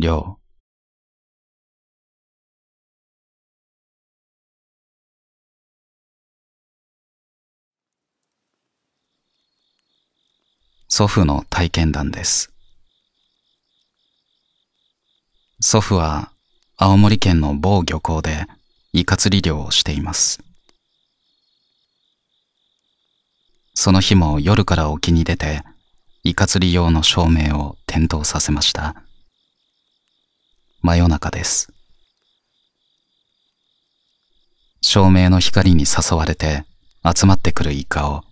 量祖父の体験談です。祖父は青森県の某漁港でイカ釣り漁をしています。その日も夜から沖に出てイカ釣り用の照明を点灯させました。真夜中です。照明の光に誘われて集まってくるイカを、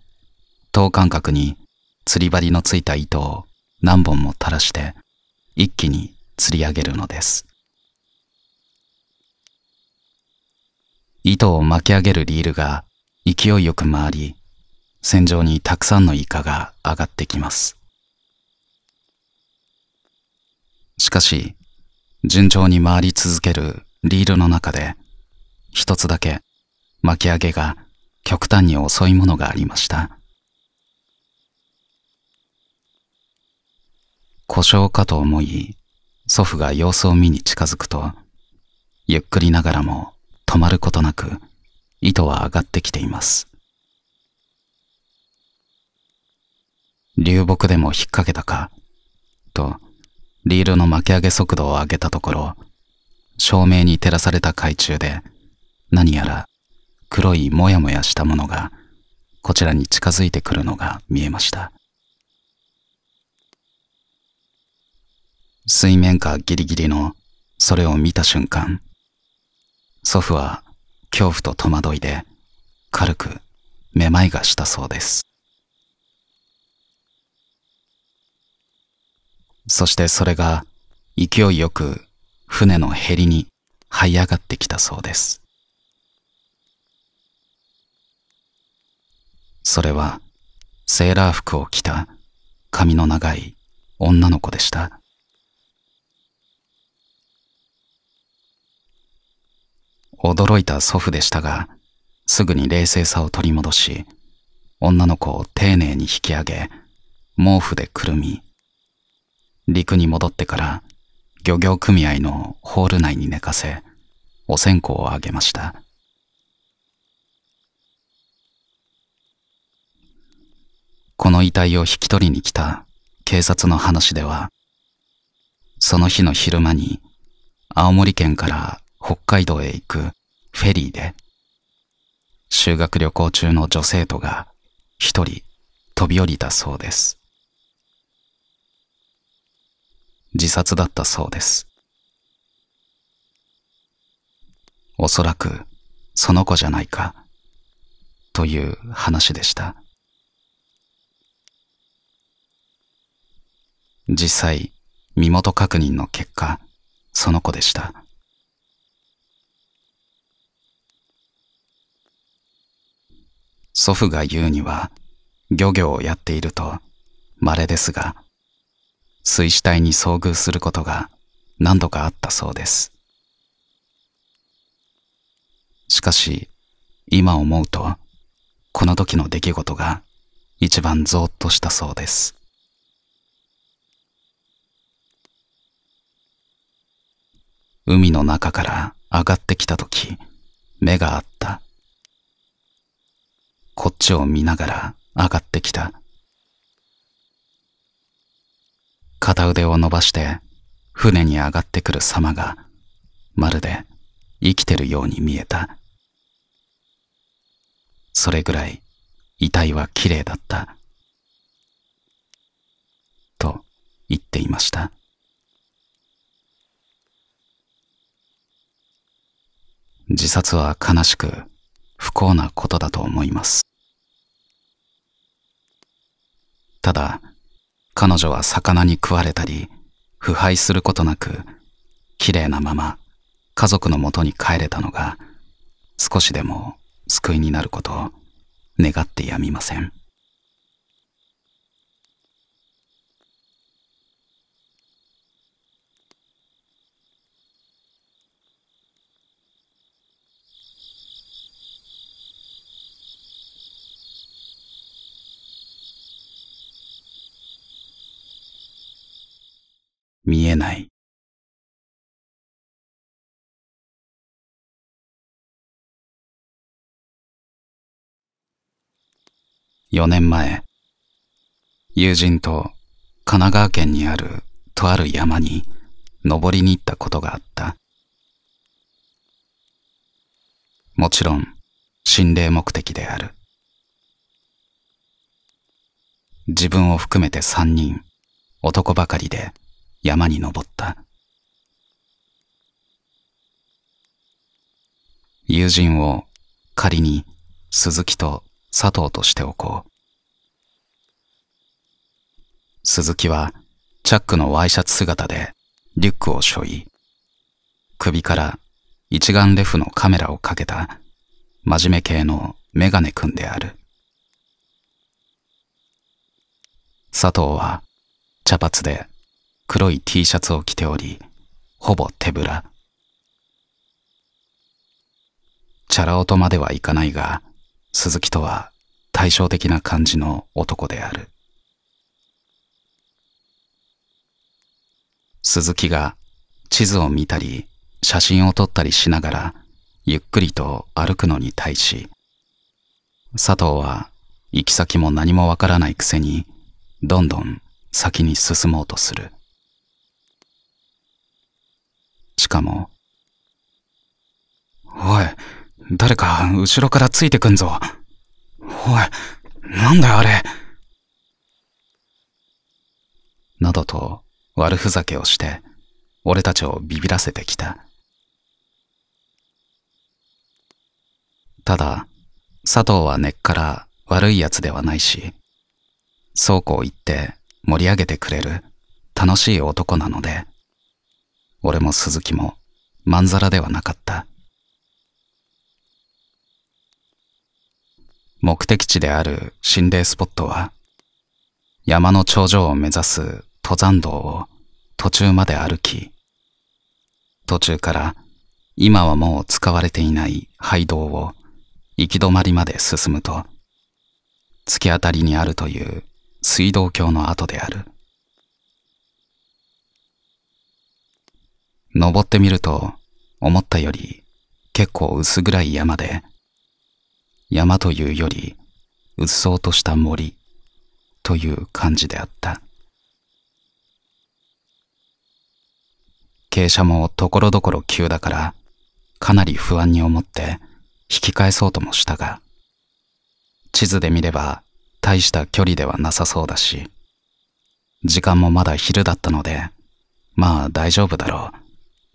等間隔に釣り針のついた糸を何本も垂らして一気に釣り上げるのです。糸を巻き上げるリールが勢いよく回り、戦上にたくさんのイカが上がってきます。しかし、順調に回り続けるリールの中で、一つだけ巻き上げが極端に遅いものがありました。故障かと思い、祖父が様子を見に近づくと、ゆっくりながらも止まることなく、糸は上がってきています。流木でも引っ掛けたか、と、リールの巻き上げ速度を上げたところ、照明に照らされた海中で、何やら黒いもやもやしたものが、こちらに近づいてくるのが見えました。水面下ギリギリのそれを見た瞬間、祖父は恐怖と戸惑いで軽くめまいがしたそうです。そしてそれが勢いよく船のへりに這い上がってきたそうです。それはセーラー服を着た髪の長い女の子でした。驚いた祖父でしたが、すぐに冷静さを取り戻し、女の子を丁寧に引き上げ、毛布でくるみ、陸に戻ってから漁業組合のホール内に寝かせ、お線香をあげました。この遺体を引き取りに来た警察の話では、その日の昼間に青森県から北海道へ行くフェリーで、修学旅行中の女生徒が一人飛び降りたそうです。自殺だったそうです。おそらくその子じゃないかという話でした。実際、身元確認の結果、その子でした。祖父が言うには、漁業をやっていると、稀ですが、水死体に遭遇することが何度かあったそうです。しかし、今思うと、この時の出来事が一番ゾーッとしたそうです。海の中から上がってきた時、目があった。こっちを見ながら上がってきた。片腕を伸ばして船に上がってくる様がまるで生きてるように見えた。それぐらい遺体は綺麗だった。と言っていました。自殺は悲しく不幸なことだと思います。ただ、彼女は魚に食われたり、腐敗することなく、綺麗なまま家族のもとに帰れたのが、少しでも救いになることを願ってやみません。見えない。4年前、友人と神奈川県にあるとある山に登りに行ったことがあった。もちろん心霊目的である。自分を含めて三人、男ばかりで山に登った。友人を仮に鈴木と佐藤としておこう。鈴木はチャックのワイシャツ姿でリュックを背負い、首から一眼レフのカメラをかけた真面目系のメガネ君である。佐藤は茶髪で黒い T シャツを着ており、ほぼ手ぶら。チャラ男まではいかないが、鈴木とは対照的な感じの男である。鈴木が地図を見たり、写真を撮ったりしながら、ゆっくりと歩くのに対し、佐藤は行き先も何もわからないくせに、どんどん先に進もうとする。しかも。おい、誰か後ろからついてくんぞ。おい、なんだよあれ。などと悪ふざけをして、俺たちをビビらせてきた。ただ、佐藤は根っから悪い奴ではないし、そうこう言って盛り上げてくれる楽しい男なので、俺も鈴木もまんざらではなかった。目的地である心霊スポットは山の頂上を目指す登山道を途中まで歩き途中から今はもう使われていない廃道を行き止まりまで進むと突き当たりにあるという水道橋の跡である。登ってみると、思ったより結構薄暗い山で、山というより、うっそうとした森という感じであった。傾斜もところどころ急だから、かなり不安に思って引き返そうともしたが、地図で見れば大した距離ではなさそうだし、時間もまだ昼だったので、まあ大丈夫だろう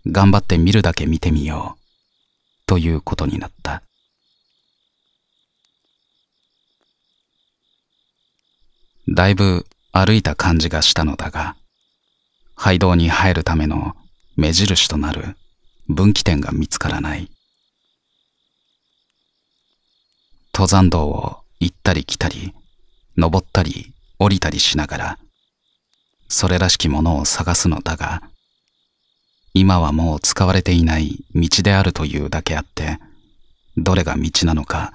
頑張って見るだけ見てみよう。ということになった。だいぶ歩いた感じがしたのだが、廃道に入るための目印となる分岐点が見つからない。登山道を行ったり来たり、登ったり降りたりしながら、それらしきものを探すのだが、今はもう使われていない道であるというだけあって、どれが道なのか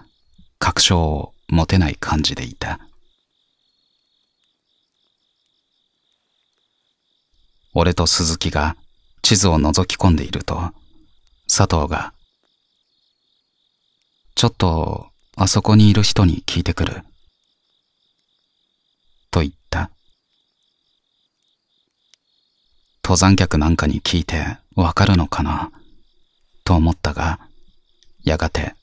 確証を持てない感じでいた。俺と鈴木が地図を覗き込んでいると、佐藤が、ちょっとあそこにいる人に聞いてくる。登山客なんかに聞いてわかるのかなと思ったが、やがて、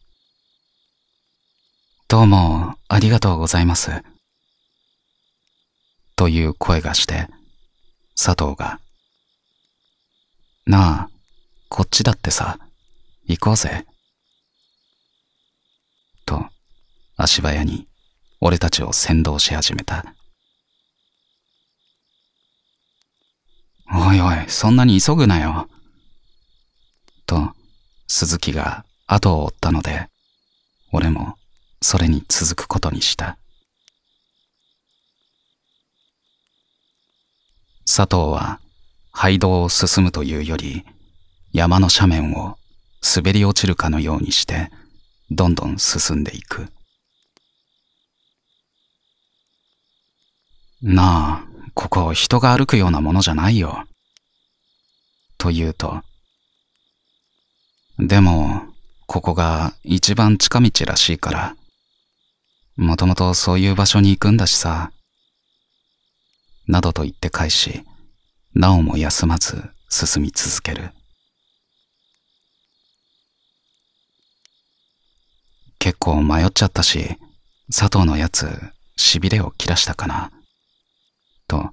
どうもありがとうございます。という声がして、佐藤が、なあ、こっちだってさ、行こうぜ。と、足早に俺たちを先導し始めた。おいおい、そんなに急ぐなよ。と、鈴木が後を追ったので、俺もそれに続くことにした。佐藤は廃道を進むというより、山の斜面を滑り落ちるかのようにして、どんどん進んでいく。なあ、ここ人が歩くようなものじゃないよ。と言うと、でも、ここが一番近道らしいから、もともとそういう場所に行くんだしさ、などと言って返し、なおも休まず進み続ける。結構迷っちゃったし、佐藤のやつ、しびれを切らしたかな。と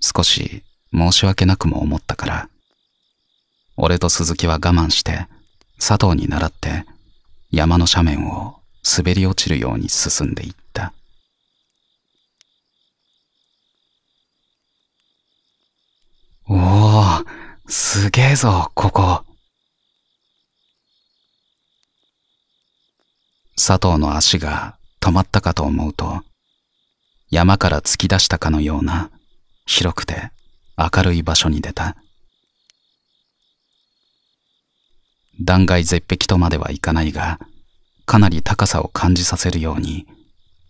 少し申し訳なくも思ったから、俺と鈴木は我慢して佐藤に倣って山の斜面を滑り落ちるように進んでいった。おお、すげえぞ、ここ。佐藤の足が止まったかと思うと、山から突き出したかのような広くて明るい場所に出た断崖絶壁とまではいかないがかなり高さを感じさせるように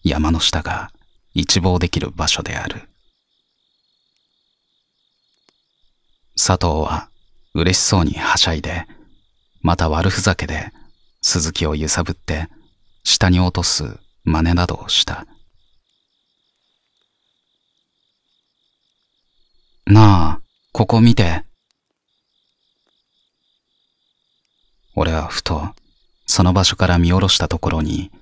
山の下が一望できる場所である佐藤は嬉しそうにはしゃいでまた悪ふざけで鈴木を揺さぶって下に落とす真似などをしたなあ、ここ見て。俺はふと、その場所から見下ろしたところに、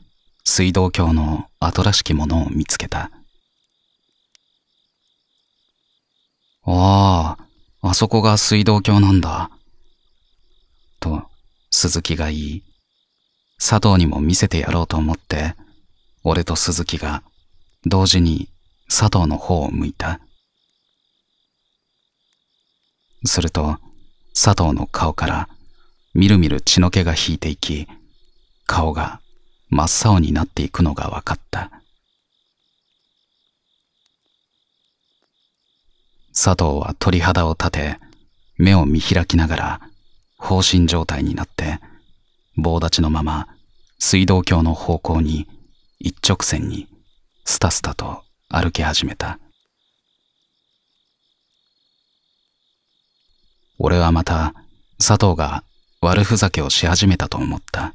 水道橋の跡らしきものを見つけた。ああ、あそこが水道橋なんだ。と、鈴木が言い、佐藤にも見せてやろうと思って、俺と鈴木が同時に佐藤の方を向いた。すると、佐藤の顔からみるみる血の気が引いていき、顔が真っ青になっていくのが分かった。佐藤は鳥肌を立て、目を見開きながら、放心状態になって、棒立ちのまま、水道橋の方向に、一直線に、スタスタと歩き始めた。俺はまた佐藤が悪ふざけをし始めたと思った。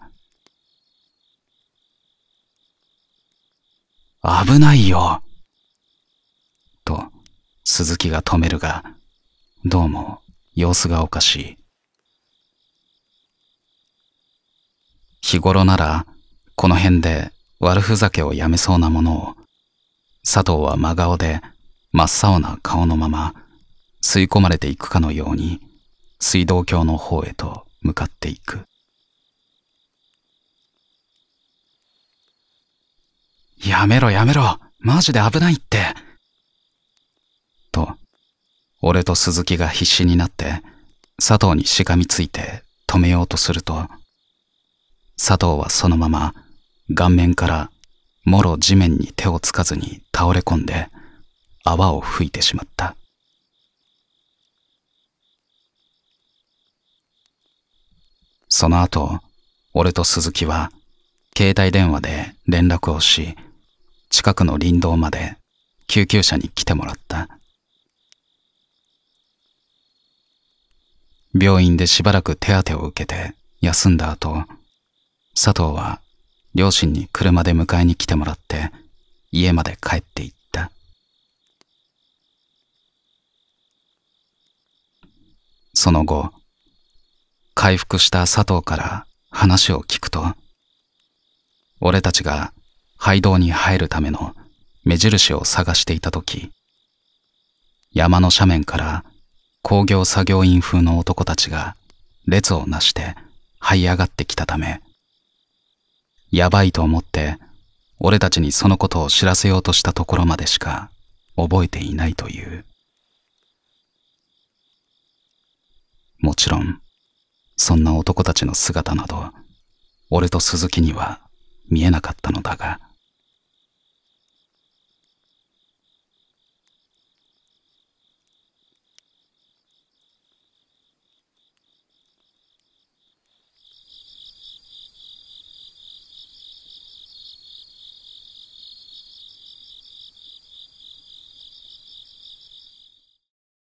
危ないよと、鈴木が止めるが、どうも様子がおかしい。日頃なら、この辺で悪ふざけをやめそうなものを、佐藤は真顔で真っ青な顔のまま吸い込まれていくかのように水道橋の方へと向かっていく。やめろやめろマジで危ないってと、俺と鈴木が必死になって佐藤にしがみついて止めようとすると、佐藤はそのまま顔面からもろ地面に手をつかずに倒れ込んで泡を吹いてしまった。その後、俺と鈴木は携帯電話で連絡をし、近くの林道まで救急車に来てもらった。病院でしばらく手当てを受けて休んだ後、佐藤は両親に車で迎えに来てもらって家まで帰っていった。その後、回復した佐藤から話を聞くと、俺たちが廃道に入るための目印を探していた時、山の斜面から工業作業員風の男たちが列をなして這い上がってきたため、やばいと思って俺たちにそのことを知らせようとしたところまでしか覚えていないという。もちろん、そんな男たちの姿など、俺と鈴木には見えなかったのだが、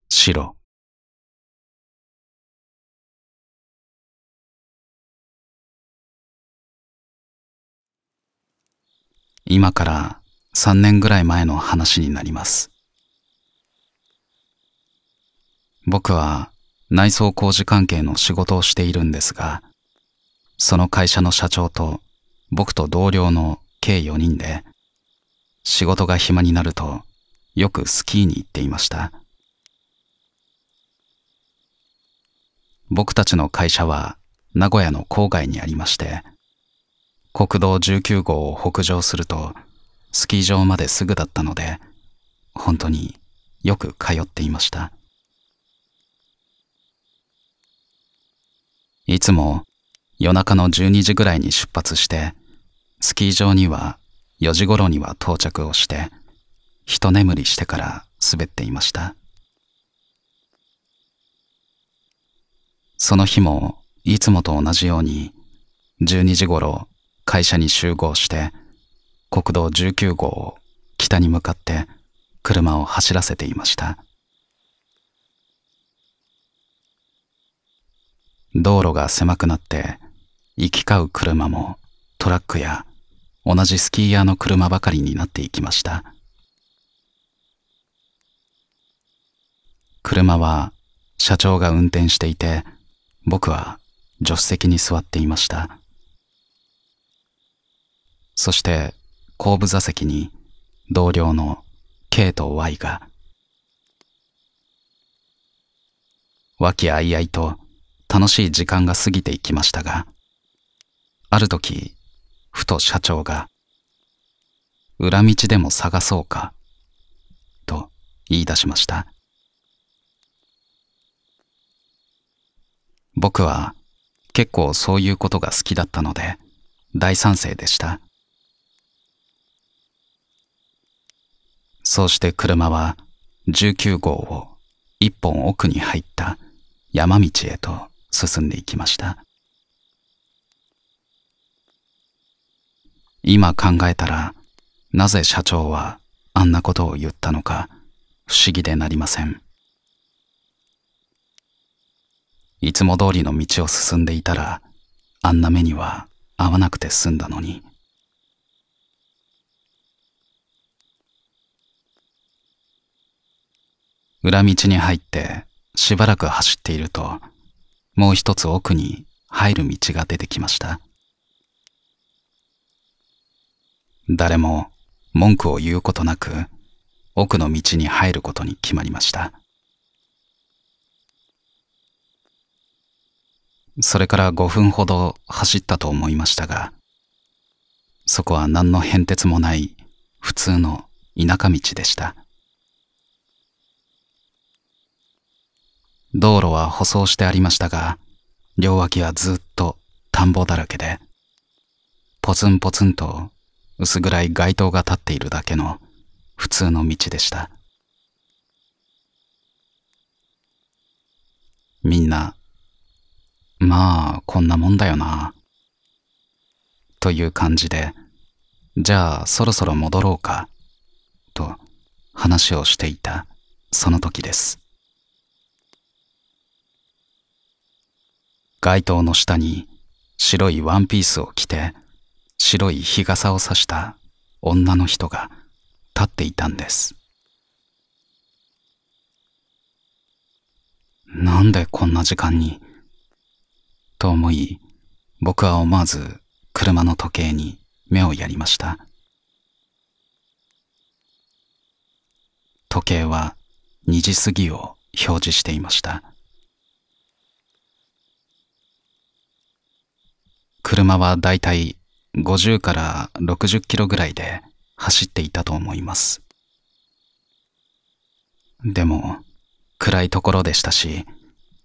白。今から3年ぐらい前の話になります。僕は内装工事関係の仕事をしているんですが、その会社の社長と僕と同僚の計4人で、仕事が暇になるとよくスキーに行っていました。僕たちの会社は名古屋の郊外にありまして、国道19号を北上すると、スキー場まですぐだったので、本当によく通っていました。いつも夜中の12時ぐらいに出発して、スキー場には4時頃には到着をして、一眠りしてから滑っていました。その日もいつもと同じように12時頃会社に集合して国道19号を北に向かって車を走らせていました道路が狭くなって行き交う車もトラックや同じスキーヤーの車ばかりになっていきました車は社長が運転していて僕は助手席に座っていましたそして後部座席に同僚の K と Y が和気あいあいと楽しい時間が過ぎていきましたがある時ふと社長が「裏道でも探そうか」と言い出しました僕は結構そういうことが好きだったので大賛成でしたそうして車は19号を一本奥に入った山道へと進んでいきました。今考えたら、なぜ社長はあんなことを言ったのか不思議でなりません。いつも通りの道を進んでいたら、あんな目には合わなくて済んだのに。裏道に入ってしばらく走っていると、もう一つ奥に入る道が出てきました。誰も文句を言うことなく奥の道に入ることに決まりました。それから5分ほど走ったと思いましたが、そこは何の変哲もない普通の田舎道でした。道路は舗装してありましたが、両脇はずっと田んぼだらけで、ポツンポツンと薄暗い街灯が立っているだけの普通の道でした。みんな、まあ、こんなもんだよな。という感じで、じゃあそろそろ戻ろうか、と話をしていたその時です。街灯の下に白いワンピースを着て白い日傘を差した女の人が立っていたんですなんでこんな時間にと思い僕は思わず車の時計に目をやりました時計は2時過ぎを表示していました車はだいたい50から60キロぐらいで走っていたと思います。でも、暗いところでしたし、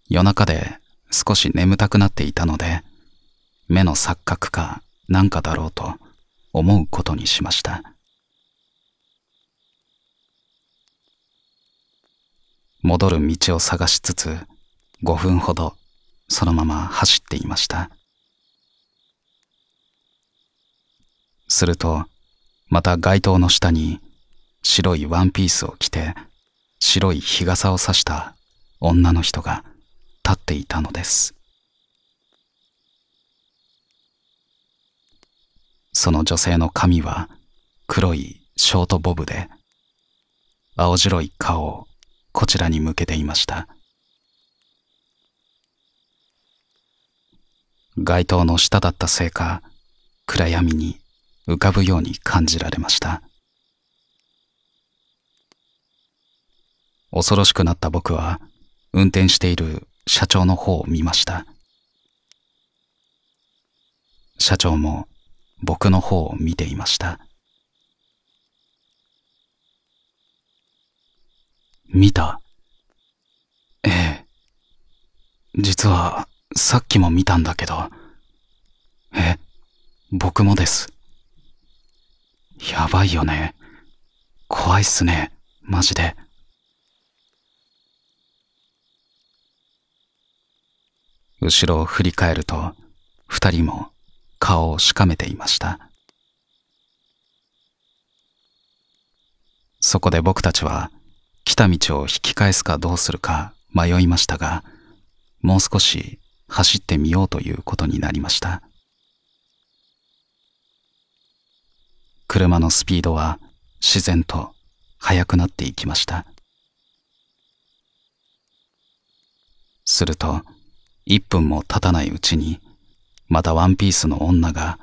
夜中で少し眠たくなっていたので、目の錯覚かなんかだろうと思うことにしました。戻る道を探しつつ、5分ほどそのまま走っていました。すると、また街灯の下に白いワンピースを着て、白い日傘を差した女の人が立っていたのです。その女性の髪は黒いショートボブで、青白い顔をこちらに向けていました。街灯の下だったせいか、暗闇に浮かぶように感じられました恐ろしくなった僕は運転している社長の方を見ました社長も僕の方を見ていました見たええ実はさっきも見たんだけどえ僕もですやばいよね。怖いっすね。マジで。後ろを振り返ると、二人も顔をしかめていました。そこで僕たちは、来た道を引き返すかどうするか迷いましたが、もう少し走ってみようということになりました。車のスピードは自然と速くなっていきました。すると、一分も経たないうちに、またワンピースの女が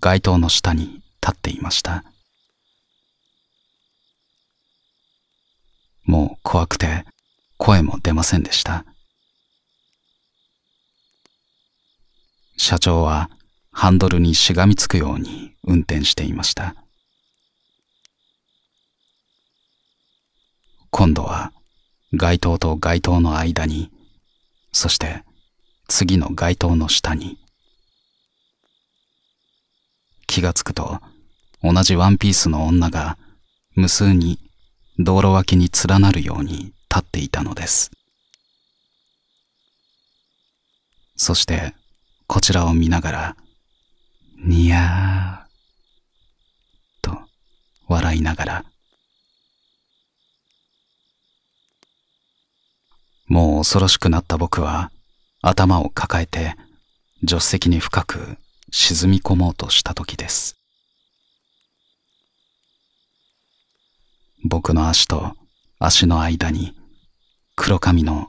街灯の下に立っていました。もう怖くて声も出ませんでした。社長はハンドルにしがみつくように運転していました。今度は街灯と街灯の間に、そして次の街灯の下に。気がつくと、同じワンピースの女が無数に道路脇に連なるように立っていたのです。そして、こちらを見ながら、にやーと笑いながら、もう恐ろしくなった僕は頭を抱えて助手席に深く沈み込もうとした時です。僕の足と足の間に黒髪の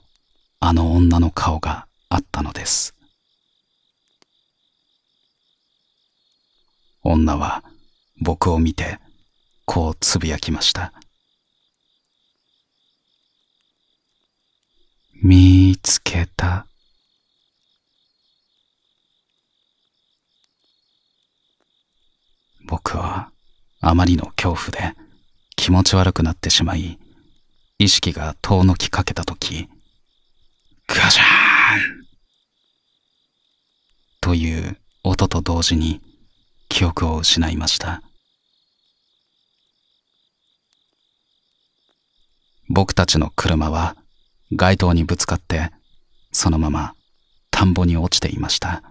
あの女の顔があったのです。女は僕を見てこうつぶやきました。見つけた。僕はあまりの恐怖で気持ち悪くなってしまい、意識が遠のきかけたとき、ガシャーンという音と同時に憶を失いました僕たちの車は街灯にぶつかってそのまま田んぼに落ちていました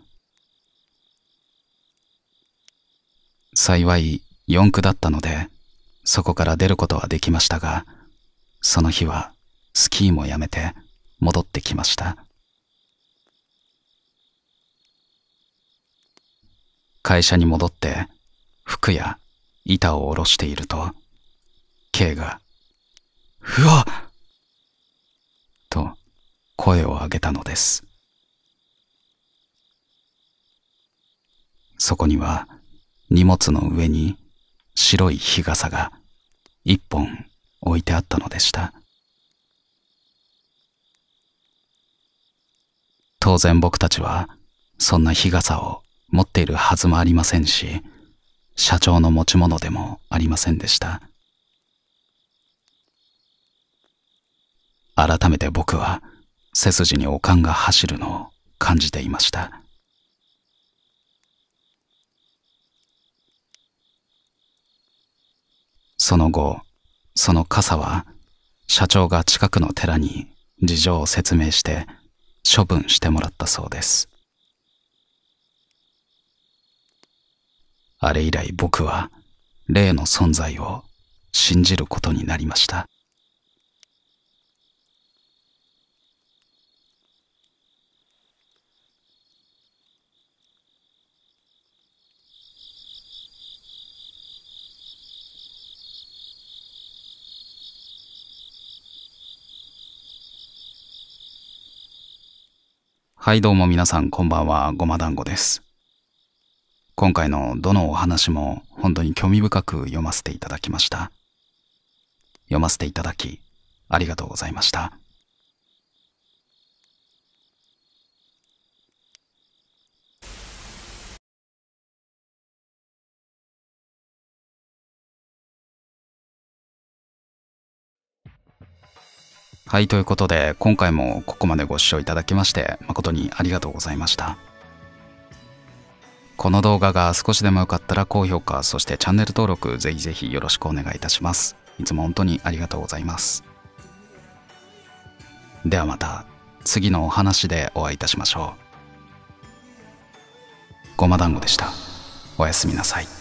幸い四駆だったのでそこから出ることはできましたがその日はスキーもやめて戻ってきました会社に戻って服や板を下ろしていると、K が、うわと声を上げたのです。そこには荷物の上に白い日傘が一本置いてあったのでした。当然僕たちはそんな日傘を持っているはずもありませんし、社長の持ち物でもありませんでした。改めて僕は背筋に悪寒が走るのを感じていました。その後、その傘は社長が近くの寺に事情を説明して処分してもらったそうです。あれ以来僕は霊の存在を信じることになりました。はいどうも皆さんこんばんは、ごま団子です。今回のどのお話も本当に興味深く読ませていただきました。読ませていただき、ありがとうございました。はい、ということで、今回もここまでご視聴いただきまして、誠にありがとうございました。この動画が少しでも良かったら高評価、そしてチャンネル登録ぜひぜひよろしくお願いいたします。いつも本当にありがとうございます。ではまた次のお話でお会いいたしましょう。ごま団子でした。おやすみなさい。